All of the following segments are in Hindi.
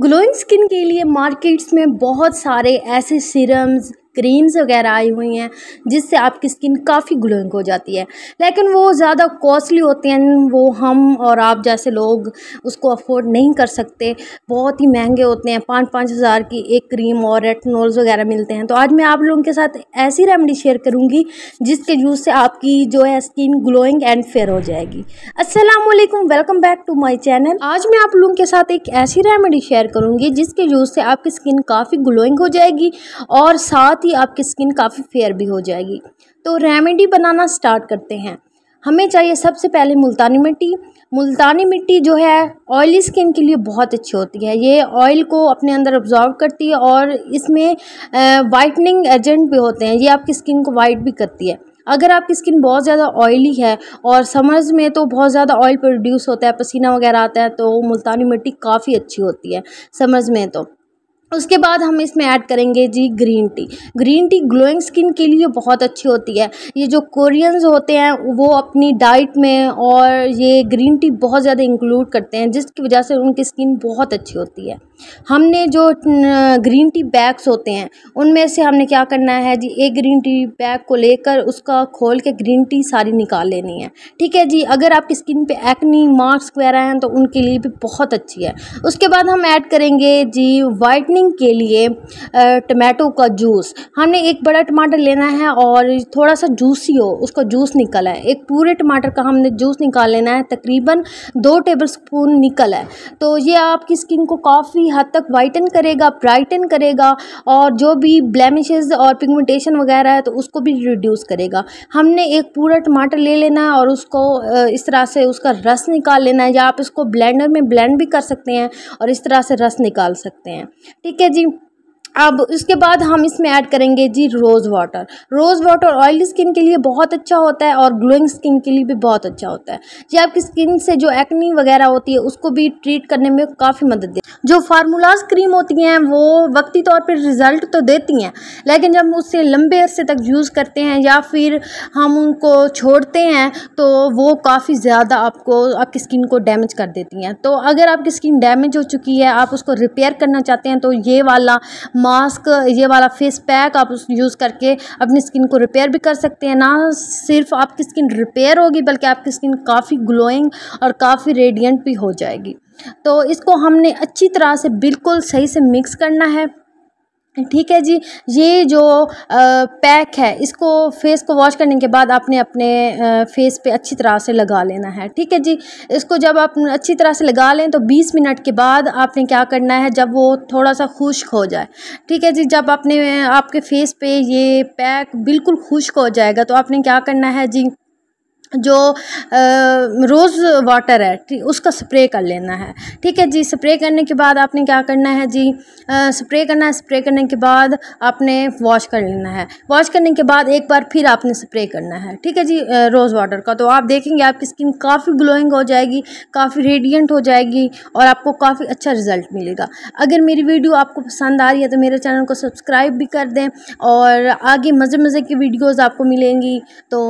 ग्लोइंग स्किन के लिए मार्केट्स में बहुत सारे ऐसे सीरम्स क्रीम्स वगैरह आई हुई हैं जिससे आपकी स्किन काफ़ी ग्लोइंग हो जाती है लेकिन वो ज़्यादा कॉस्टली होते हैं वो हम और आप जैसे लोग उसको अफोर्ड नहीं कर सकते बहुत ही महंगे होते हैं पाँच पाँच हज़ार की एक क्रीम और रेटनोल्स वगैरह मिलते हैं तो आज मैं आप लोगों के साथ ऐसी रेमडी शेयर करूँगी जिसके यूज़ से आपकी जो है स्किन ग्लोइंग एंड फेयर हो जाएगी असलम welcome back to my channel आज मैं आप लोगों के साथ एक ऐसी रेमडी शेयर करूँगी जिसके यूज़ से आपकी स्किन काफ़ी ग्लोइंग हो जाएगी और साथ साथ ही आपकी स्किन काफ़ी फेयर भी हो जाएगी तो रेमेडी बनाना स्टार्ट करते हैं हमें चाहिए सबसे पहले मुल्तानी मिट्टी मुल्तानी मिट्टी जो है ऑयली स्किन के लिए बहुत अच्छी होती है ये ऑयल को अपने अंदर ऑब्जॉर्व करती है और इसमें वाइटनिंग एजेंट भी होते हैं ये आपकी स्किन को वाइट भी करती है अगर आपकी स्किन बहुत ज़्यादा ऑयली है और समर्स में तो बहुत ज़्यादा ऑयल प्रोड्यूस होता है पसीना वगैरह आता है तो मुल्तानी मिट्टी काफ़ी अच्छी होती है समर्स में तो उसके बाद हम इसमें ऐड करेंगे जी green tea green tea glowing skin के लिए बहुत अच्छी होती है ये जो कोरियंस होते हैं वो अपनी डाइट में और ये ग्रीन टी बहुत ज़्यादा इंक्लूड करते हैं जिसकी वजह से उनकी स्किन बहुत अच्छी होती है हमने जो ग्रीन टी बैग्स होते हैं उनमें से हमने क्या करना है जी एक ग्रीन टी बैग को लेकर उसका खोल के ग्रीन टी सारी निकाल लेनी है ठीक है जी अगर आपकी स्किन पे एक्नी मार्क्स वगैरह हैं तो उनके लिए भी बहुत अच्छी है उसके बाद हम ऐड करेंगे जी वाइटनिंग के लिए टमाटो का जूस हमने एक बड़ा टमाटर लेना है और थोड़ा सा जूसी हो उसका जूस निकल है एक पूरे टमाटर का हमने जूस निकाल लेना है तकरीबन दो टेबल स्पून निकल है तो ये आपकी स्किन को काफ़ी हद तक वाइटन करेगा ब्राइटन करेगा और जो भी ब्लैमिशेज और पिगमेंटेशन वगैरह है तो उसको भी रिड्यूस करेगा हमने एक पूरा टमाटर ले लेना है और उसको इस तरह से उसका रस निकाल लेना है या आप इसको ब्लेंडर में ब्लेंड भी कर सकते हैं और इस तरह से रस निकाल सकते हैं ठीक है जी अब उसके बाद हम इसमें ऐड करेंगे जी rose water rose water oily skin के लिए बहुत अच्छा होता है और ग्लोइंग स्किन के लिए भी बहुत अच्छा होता है जी आपकी स्किन से जो एक्नी वगैरह होती है उसको भी ट्रीट करने में काफ़ी मदद देती है जो फार्मूलाज क्रीम होती हैं वो वक्ती तौर पर रिज़ल्ट तो देती हैं लेकिन जब उससे लंबे अरसे तक यूज़ करते हैं या फिर हम उनको छोड़ते हैं तो वो काफ़ी ज़्यादा आपको आपकी स्किन को डैमेज कर देती हैं तो अगर आपकी स्किन डैमेज हो चुकी है आप उसको रिपेयर करना चाहते हैं तो ये वाला मास्क ये वाला फेस पैक आप उस यूज़ करके अपनी स्किन को रिपेयर भी कर सकते हैं ना सिर्फ आपकी स्किन रिपेयर होगी बल्कि आपकी स्किन काफ़ी ग्लोइंग और काफ़ी रेडियंट भी हो जाएगी तो इसको हमने अच्छी तरह से बिल्कुल सही से मिक्स करना है ठीक है जी ये जो पैक है इसको फेस को वॉश करने के बाद आपने अपने फेस पे अच्छी तरह से लगा लेना है ठीक है जी इसको जब आप अच्छी तरह से लगा लें तो 20 मिनट के बाद आपने क्या करना है जब वो थोड़ा सा खुश्क हो जाए ठीक है जी जब आपने आपके फेस पे ये पैक बिल्कुल खुश्क हो जाएगा तो आपने क्या करना है जी जो रोज़ वाटर है उसका स्प्रे कर लेना है ठीक है जी स्प्रे करने के बाद आपने क्या करना है जी स्प्रे करना है स्प्रे करने के बाद आपने वॉश कर लेना है वॉश करने के बाद एक बार फिर आपने स्प्रे करना है ठीक है जी रोज़ वाटर का तो आप देखेंगे आपकी स्किन काफ़ी ग्लोइंग हो जाएगी काफ़ी रेडियंट हो जाएगी और आपको काफ़ी अच्छा रिजल्ट मिलेगा अगर मेरी वीडियो आपको पसंद आ रही है तो मेरे चैनल को सब्सक्राइब भी कर दें और आगे मज़े मज़े की वीडियोज़ आपको मिलेंगी तो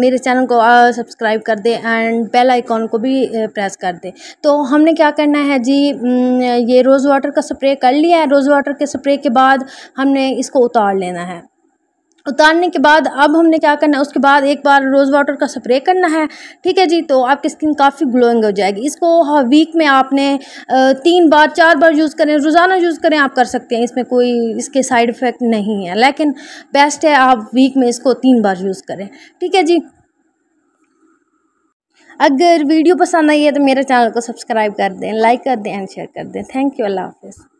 मेरे चैनल को सब्सक्राइब कर दें एंड बेल आइकॉन को भी प्रेस कर दें तो हमने क्या करना है जी ये रोज़ वाटर का स्प्रे कर लिया है रोज़ वाटर के स्प्रे के बाद हमने इसको उतार लेना है उतारने के बाद अब हमने क्या करना है उसके बाद एक बार रोज़ वाटर का स्प्रे करना है ठीक है जी तो आपकी स्किन काफ़ी ग्लोइंग हो जाएगी इसको वीक में आपने तीन बार चार बार यूज़ करें रोज़ाना यूज़ करें आप कर सकते हैं इसमें कोई इसके साइड इफ़ेक्ट नहीं है लेकिन बेस्ट है आप वीक में इसको तीन बार यूज़ करें ठीक है जी अगर वीडियो पसंद आई है तो मेरे चैनल को सब्सक्राइब कर दें लाइक कर दें एंड शेयर कर दें थैंक यू अल्लाह हाफिज़